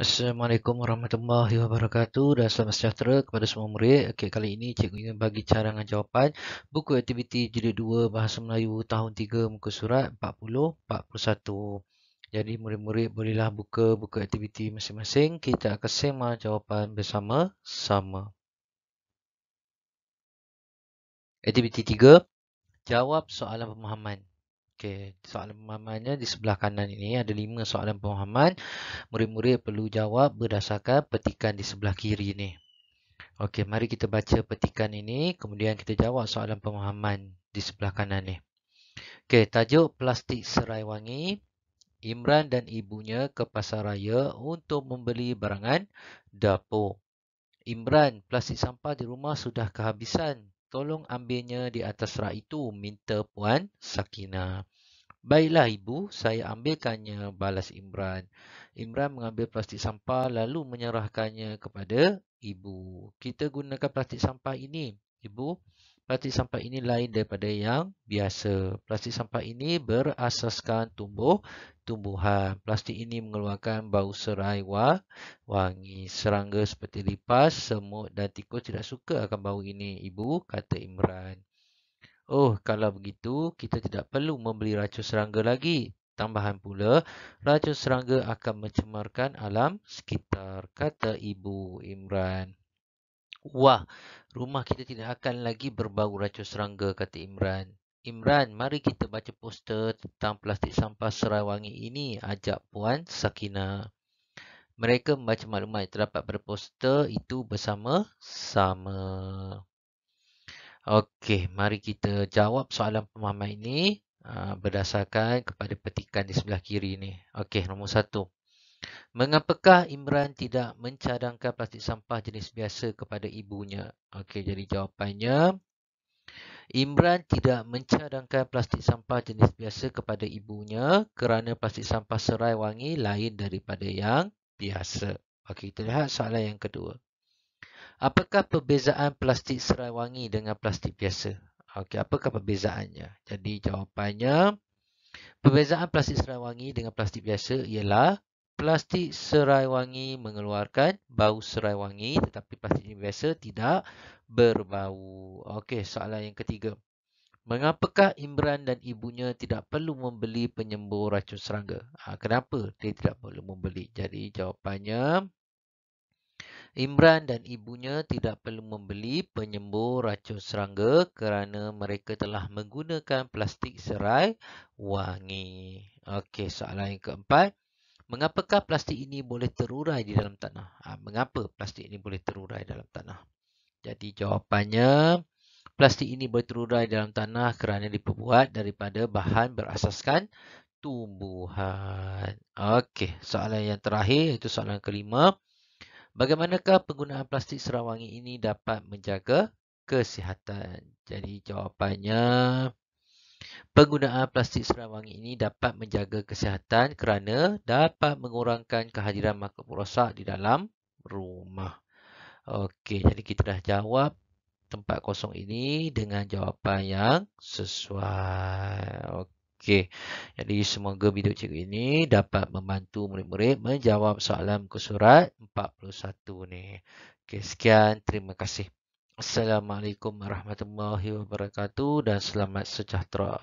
Assalamualaikum warahmatullahi wabarakatuh dan selamat sejahtera kepada semua murid. Okey, kali ini cikgu ingin bagi cara carangan jawapan buku aktiviti jilid 2 Bahasa Melayu tahun 3 muka surat 40 41. Jadi murid-murid bolehlah buka buku aktiviti masing-masing. Kita akan sema jawapan bersama-sama. Aktiviti 3 Jawab soalan pemahaman. Okey, soalan pemahamannya di sebelah kanan ini ada lima soalan pemahaman. Murid-murid perlu jawab berdasarkan petikan di sebelah kiri ini. Okey, mari kita baca petikan ini. Kemudian kita jawab soalan pemahaman di sebelah kanan ini. Okey, tajuk plastik serai wangi. Imran dan ibunya ke pasar raya untuk membeli barangan dapur. Imran, plastik sampah di rumah sudah kehabisan tolong ambilnya di atas rak itu, minta Puan Sakina. Baiklah ibu, saya ambilkannya, balas Imran. Imran mengambil plastik sampah lalu menyerahkannya kepada ibu. Kita gunakan plastik sampah ini, ibu plastik sampah ini lain daripada yang biasa. Plastik sampah ini berasaskan tumbuh-tumbuhan. Plastik ini mengeluarkan bau serai wangi. Serangga seperti lipas, semut dan tikus tidak suka akan bau ini, ibu, kata Imran. Oh, kalau begitu, kita tidak perlu membeli racun serangga lagi. Tambahan pula, racun serangga akan mencemarkan alam sekitar, kata ibu Imran. Wah, Rumah kita tidak akan lagi berbau racun serangga, kata Imran. Imran, mari kita baca poster tentang plastik sampah serai wangi ini, ajak Puan Sakina. Mereka membaca maklumat yang terdapat pada poster itu bersama-sama. Okey, mari kita jawab soalan pemahaman ini ah, berdasarkan kepada petikan di sebelah kiri ini. Okey, nombor satu. Mengapakah Imran tidak mencadangkan plastik sampah jenis biasa kepada ibunya? Okey, jadi jawapannya Imran tidak mencadangkan plastik sampah jenis biasa kepada ibunya kerana plastik sampah serai wangi lain daripada yang biasa. Okey, kita lihat soalan yang kedua. Apakah perbezaan plastik serai wangi dengan plastik biasa? Okey, apakah perbezaannya? Jadi jawapannya Perbezaan plastik serai wangi dengan plastik biasa ialah plastik serai wangi mengeluarkan bau serai wangi tetapi plastik ini biasa tidak berbau. Okey, soalan yang ketiga. Mengapakah Imran dan ibunya tidak perlu membeli penyembuh racun serangga? Ha, kenapa dia tidak perlu membeli? Jadi jawapannya Imran dan ibunya tidak perlu membeli penyembuh racun serangga kerana mereka telah menggunakan plastik serai wangi. Okey, soalan yang keempat. Mengapakah plastik ini boleh terurai di dalam tanah? Ha, mengapa plastik ini boleh terurai dalam tanah? Jadi jawapannya, plastik ini boleh terurai dalam tanah kerana diperbuat daripada bahan berasaskan tumbuhan. Okey, soalan yang terakhir itu soalan kelima. Bagaimanakah penggunaan plastik serawangi ini dapat menjaga kesihatan? Jadi jawapannya, penggunaan plastik seram wangi ini dapat menjaga kesihatan kerana dapat mengurangkan kehadiran makhluk perosak di dalam rumah. Okey, jadi kita dah jawab tempat kosong ini dengan jawapan yang sesuai. Okey. Jadi semoga video cikgu ini dapat membantu murid-murid menjawab soalan muka surat 41 ni. Okey, sekian. Terima kasih. Assalamualaikum warahmatullahi wabarakatuh dan selamat sejahtera.